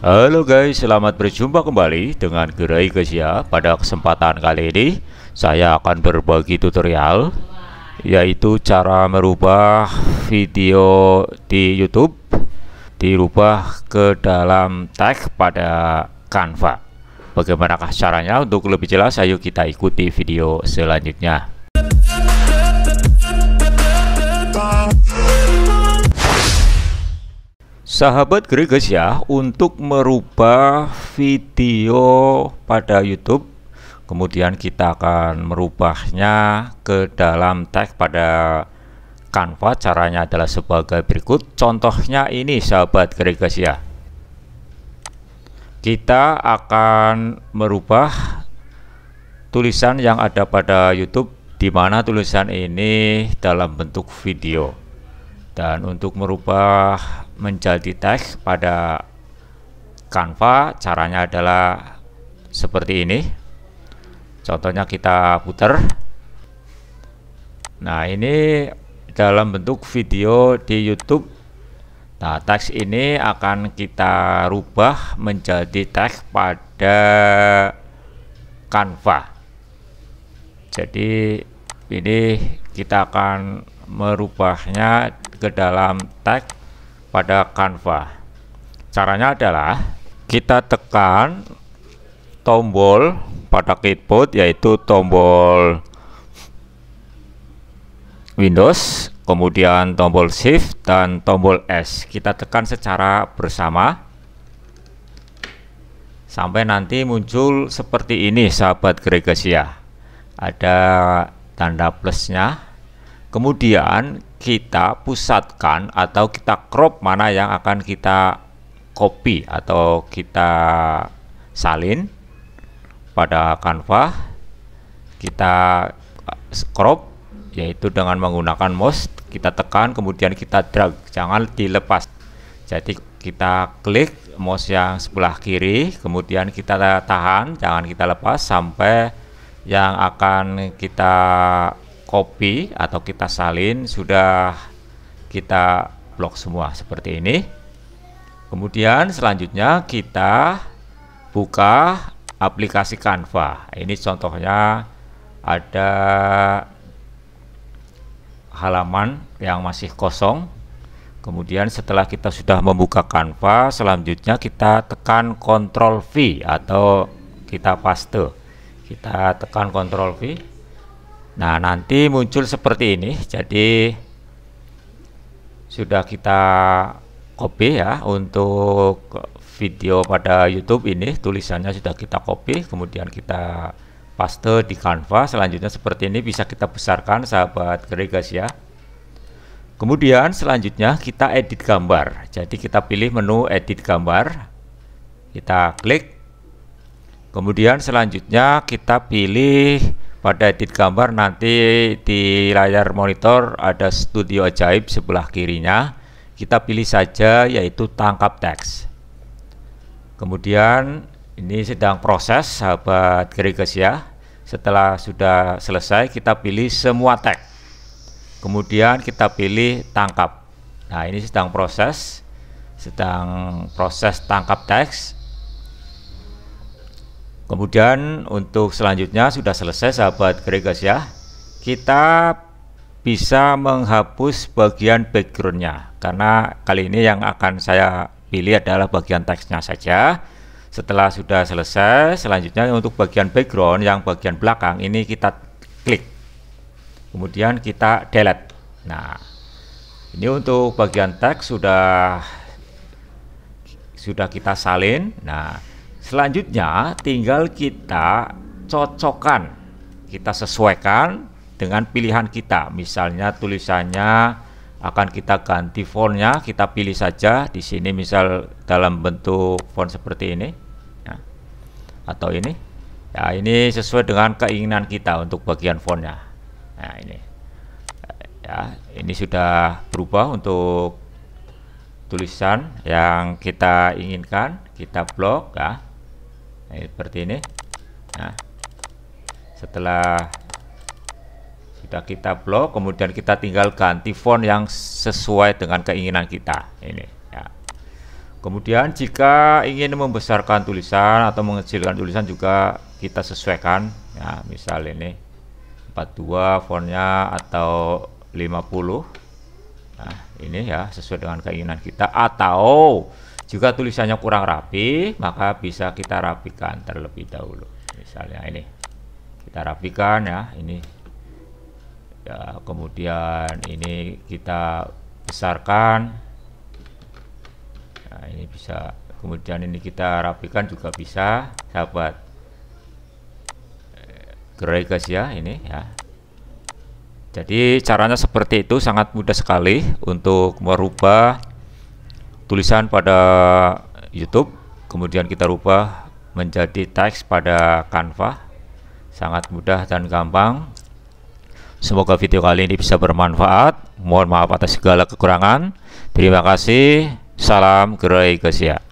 Halo guys, selamat berjumpa kembali dengan Gerai ya. Pada kesempatan kali ini, saya akan berbagi tutorial yaitu cara merubah video di YouTube dirubah ke dalam tag pada Canva. Bagaimanakah caranya? Untuk lebih jelas, ayo kita ikuti video selanjutnya. Sahabat ya, untuk merubah video pada YouTube, kemudian kita akan merubahnya ke dalam tag pada Canva. Caranya adalah sebagai berikut. Contohnya ini sahabat ya. Kita akan merubah tulisan yang ada pada YouTube di mana tulisan ini dalam bentuk video dan untuk merubah menjadi teks pada Canva caranya adalah seperti ini contohnya kita putar nah ini dalam bentuk video di YouTube nah teks ini akan kita rubah menjadi teks pada Canva jadi ini kita akan merubahnya ke dalam tag pada Canva. Caranya adalah kita tekan tombol pada keyboard yaitu tombol Windows, kemudian tombol Shift dan tombol S. Kita tekan secara bersama sampai nanti muncul seperti ini sahabat Gregasia. Ada tanda plusnya kemudian kita pusatkan atau kita crop mana yang akan kita copy atau kita salin pada kanva kita eh, crop yaitu dengan menggunakan mouse kita tekan kemudian kita drag jangan dilepas jadi kita klik mouse yang sebelah kiri kemudian kita tahan jangan kita lepas sampai yang akan kita copy atau kita salin sudah kita blok semua seperti ini kemudian selanjutnya kita buka aplikasi Canva ini contohnya ada halaman yang masih kosong Kemudian setelah kita sudah membuka Canva, selanjutnya kita tekan Ctrl V atau kita paste. Kita tekan Ctrl V. Nah, nanti muncul seperti ini. Jadi sudah kita copy ya untuk video pada YouTube ini tulisannya sudah kita copy, kemudian kita paste di Canva. Selanjutnya seperti ini bisa kita besarkan sahabat Gregas ya. Kemudian selanjutnya kita edit gambar. Jadi kita pilih menu edit gambar. Kita klik. Kemudian selanjutnya kita pilih pada edit gambar nanti di layar monitor ada studio ajaib sebelah kirinya kita pilih saja yaitu tangkap teks kemudian ini sedang proses sahabat kerikes ya setelah sudah selesai kita pilih semua teks kemudian kita pilih tangkap nah ini sedang proses sedang proses tangkap teks Kemudian untuk selanjutnya sudah selesai sahabat Gregas ya. Kita bisa menghapus bagian backgroundnya karena kali ini yang akan saya pilih adalah bagian teksnya saja setelah sudah selesai selanjutnya untuk bagian background yang bagian belakang ini kita klik kemudian kita delete nah ini untuk bagian teks sudah sudah kita salin nah Selanjutnya tinggal kita cocokkan, kita sesuaikan dengan pilihan kita. Misalnya tulisannya akan kita ganti fontnya, kita pilih saja di sini misal dalam bentuk font seperti ini, ya. atau ini. Ya ini sesuai dengan keinginan kita untuk bagian fontnya. Nah ini, ya ini sudah berubah untuk tulisan yang kita inginkan, kita blok ya seperti ini nah setelah sudah kita blok kemudian kita tinggal ganti font yang sesuai dengan keinginan kita ini ya. kemudian jika ingin membesarkan tulisan atau mengecilkan tulisan juga kita sesuaikan ya misal ini 42 fontnya atau 50 nah ini ya sesuai dengan keinginan kita atau jika tulisannya kurang rapi, maka bisa kita rapikan terlebih dahulu. Misalnya ini, kita rapikan ya, ini. Ya, kemudian ini kita besarkan. Nah, ini bisa. Kemudian ini kita rapikan juga bisa, sahabat. Eh, gerai guys ya, ini ya. Jadi caranya seperti itu sangat mudah sekali untuk merubah tulisan pada YouTube, kemudian kita rubah menjadi teks pada Canva. Sangat mudah dan gampang. Semoga video kali ini bisa bermanfaat. Mohon maaf atas segala kekurangan. Terima kasih. Salam Gerai Gesia.